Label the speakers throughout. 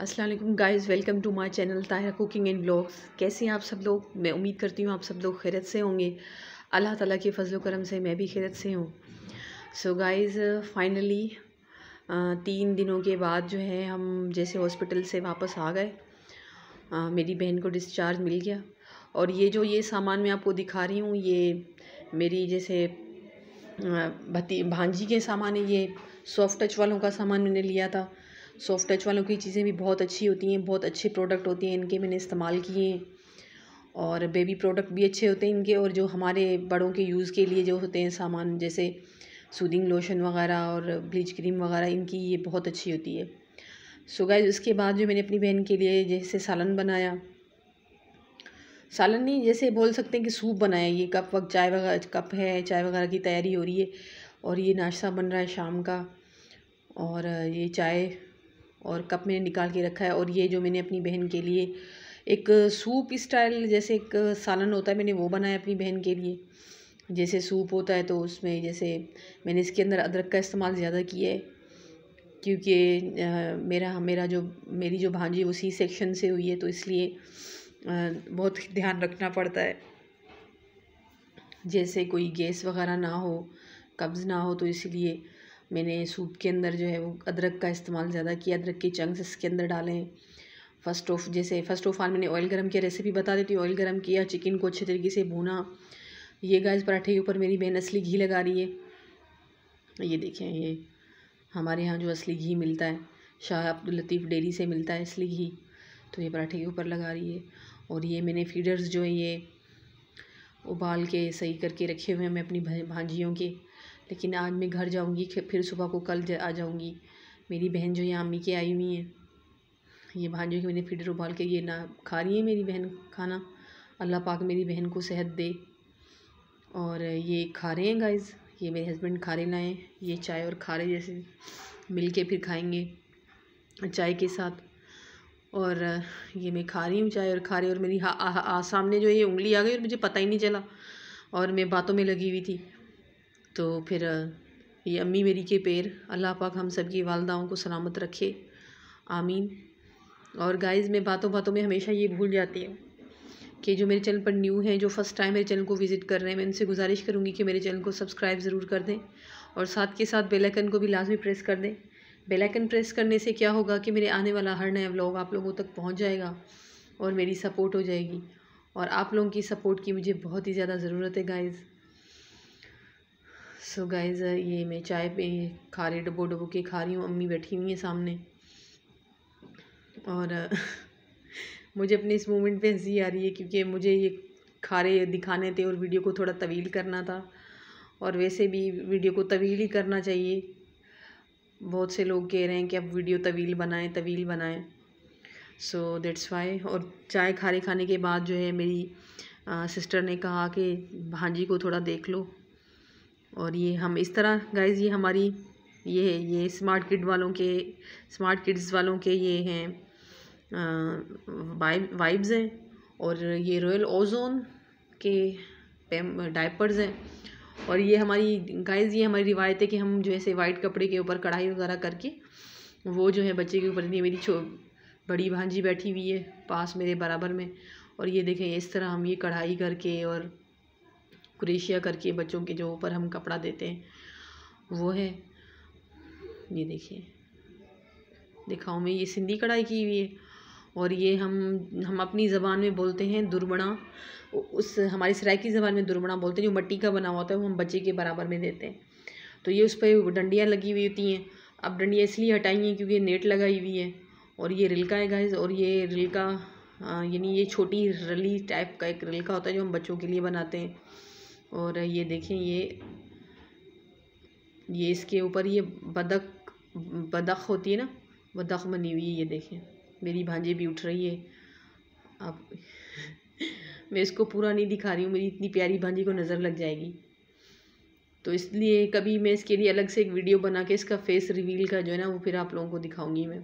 Speaker 1: Aslam guys welcome to my channel Tahira cooking and blogs कैसे हैं आप सब लोग मैं उम्मीद करती हूँ आप सब लोग खैरत से होंगे अल्लाह ताला के फजल करम से मैं भी खैरत से हूँ सो गाइज़ फाइनली तीन दिनों के बाद जो है हम जैसे हॉस्पिटल से वापस आ गए आ, मेरी बहन को डिस्चार्ज मिल गया और ये जो ये सामान मैं आपको दिखा रही हूँ ये मेरी जैसे भती भांजी के सामान है ये सॉफ्ट टच वालों का सामान मैंने लिया था सॉफ्ट टच वालों की चीज़ें भी बहुत अच्छी होती हैं बहुत अच्छे प्रोडक्ट होते हैं इनके मैंने इस्तेमाल किए हैं और बेबी प्रोडक्ट भी अच्छे होते हैं इनके और जो हमारे बड़ों के यूज़ के लिए जो होते हैं सामान जैसे सूदिंग लोशन वगैरह और ब्लीच क्रीम वगैरह इनकी ये बहुत अच्छी होती है सो गाय उसके बाद जो मैंने अपनी बहन के लिए जैसे सालन बनाया सालन नहीं जैसे बोल सकते हैं कि सूप बनाया ये कप वक्त चाय वगैरह कप है चाय वगैरह की तैयारी हो रही है और ये नाश्ता बन रहा है शाम का और ये चाय और कप मैंने निकाल के रखा है और ये जो मैंने अपनी बहन के लिए एक सूप स्टाइल जैसे एक सालन होता है मैंने वो बनाया अपनी बहन के लिए जैसे सूप होता है तो उसमें जैसे मैंने इसके अंदर अदरक का इस्तेमाल ज़्यादा किया है क्योंकि मेरा मेरा जो मेरी जो भांजी वो सी सेक्शन से हुई है तो इसलिए बहुत ध्यान रखना पड़ता है जैसे कोई गैस वगैरह ना हो कब्ज़ ना हो तो इसलिए मैंने सूप के अंदर जो है वो अदरक का इस्तेमाल ज़्यादा किया अदरक के चंक्स इसके अंदर डालें फ़र्स्ट ऑफ जैसे फ़र्स्ट ऑफ ऑल मैंने ऑयल गर्म किया रेसिपी बता देती हूँ ऑयल गर्म किया चिकन को अच्छे तरीके से भूना ये गाय पराठे के ऊपर मेरी बहन असली घी लगा रही है ये देखें ये हमारे यहाँ जो असली घी मिलता है शाह अब्दुल लतीफ़ डेरी से मिलता है असली घी तो ये पराठे के ऊपर लगा रही है और ये मैंने फीडर्स जो है ये उबाल के सही करके रखे हुए हैं मैं अपनी भांजियों के लेकिन आज मैं घर जाऊँगी फिर सुबह को कल आ जाऊँगी मेरी बहन जो यहाँ अम्मी के आई हुई हैं ये भांजों की मैंने फीडर उबाल के ये ना खा रही है मेरी बहन खाना अल्लाह पाक मेरी बहन को सेहत दे और ये खा रहे हैं गाइस ये मेरे हस्बैंड खा रहे लाए ये चाय और खा रहे जैसे मिल के फिर खाएँगे चाय के साथ और ये मैं खा रही हूँ चाय और खा रही और मेरी हा, हा, हा, सामने जो ये उंगली आ गई और मुझे पता ही नहीं चला और मैं बातों में लगी हुई थी तो फिर ये अम्मी मेरी के पैर अल्लाह पाक हम सबकी वालदाओं को सलामत रखे आमीन और गाइज़ मैं बातों बातों में हमेशा ये भूल जाती हूँ कि जो मेरे चैनल पर न्यू हैं जो फ़र्स्ट टाइम मेरे चैनल को विज़िट कर रहे हैं मैं उनसे गुजारिश करूँगी कि मेरे चैनल को सब्सक्राइब ज़रूर कर दें और साथ के साथ बेलाइकन को भी लाजमी प्रेस कर दें बेलाइकन प्रेस करने से क्या होगा कि मेरे आने वाला हर नया व्लॉग आप लोगों तक पहुँच जाएगा और मेरी सपोर्ट हो जाएगी और आप लोगों की सपोर्ट की मुझे बहुत ही ज़्यादा ज़रूरत है गाइज़ सो so गाइज़ ये मैं चाय पे खा रही डब्बो डब्बो के खा रही हूँ अम्मी बैठी हुई हैं सामने और मुझे अपने इस मोमेंट पे हंसी आ रही है क्योंकि मुझे ये खारे दिखाने थे और वीडियो को थोड़ा तवील करना था और वैसे भी वीडियो को तवील ही करना चाहिए बहुत से लोग कह रहे हैं कि अब वीडियो तवील बनाएं तवील बनाएं सो दैट्स वाई और चाय खारे खाने के बाद जो है मेरी आ, सिस्टर ने कहा कि भांजी को थोड़ा देख लो और ये हम इस तरह गाइज़ ये हमारी ये है ये स्मार्ट किड वालों के स्मार्ट किड्स वालों के ये हैं वाइब वाइब्स हैं और ये रॉयल ओजोन के डायपर्स हैं और ये हमारी गाइस ये हमारी रिवायत है कि हम जो है से वाइट कपड़े के ऊपर कढ़ाई वगैरह करके वो जो है बच्चे के ऊपर नहीं मेरी छो बड़ी भांजी बैठी हुई है पास मेरे बराबर में और ये देखें इस तरह हम ये कढ़ाई करके और क्रेशिया करके बच्चों के जो ऊपर हम कपड़ा देते हैं वो है ये देखिए दिखाऊँ मैं ये सिंधी कढ़ाई की हुई है और ये हम हम अपनी ज़बान में बोलते हैं दुर्बणा उस हमारी सराय की ज़बान में दुर्बणा बोलते हैं जो मट्टी का बना हुआ होता है वो हम बच्चे के बराबर में देते हैं तो ये उस पर डंडियाँ लगी हुई होती हैं अब डंडियाँ इसलिए हटाई हैं क्योंकि नेट लगाई हुई है और ये रिलका है गाइज और ये रिलका यानी ये छोटी रली टाइप का एक रिलका होता है जो हम बच्चों के लिए बनाते हैं और ये देखें ये ये इसके ऊपर ये बदख बदख होती है ना बदख बनी हुई है ये देखें मेरी भांजे भी उठ रही है आप मैं इसको पूरा नहीं दिखा रही हूँ मेरी इतनी प्यारी भांजी को नज़र लग जाएगी तो इसलिए कभी मैं इसके लिए अलग से एक वीडियो बना के इसका फेस रिवील का जो है ना वो फिर आप लोगों को दिखाऊंगी मैं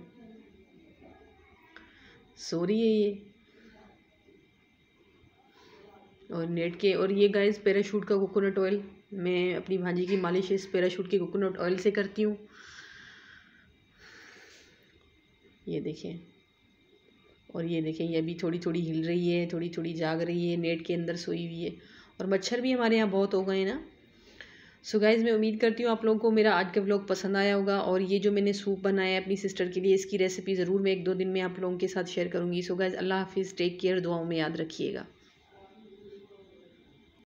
Speaker 1: सो रही है ये और नेट के और ये गाइस पैराशूट का कोकोनट ऑयल मैं अपनी भांजी की मालिश इस पैराशूट के कोकोनट ऑयल से करती हूँ ये देखें और ये देखें ये अभी थोड़ी थोड़ी हिल रही है थोड़ी थोड़ी जाग रही है नेट के अंदर सोई हुई है और मच्छर भी हमारे यहाँ बहुत हो गए हैं ना सो गाइज़ मैं उम्मीद करती हूँ आप लोगों को मेरा आज का ब्लॉग पसंद आया होगा और ये जो मैंने सूप बनाया है अपनी सिस्टर के लिए इसकी रेसिपी ज़रूर मैं एक दो दिन में आप लोगों के साथ शेयर करूँगी सो गाइज़ अल्लाह हाफिज़ टेक केयर दुआओं में याद रखिएगा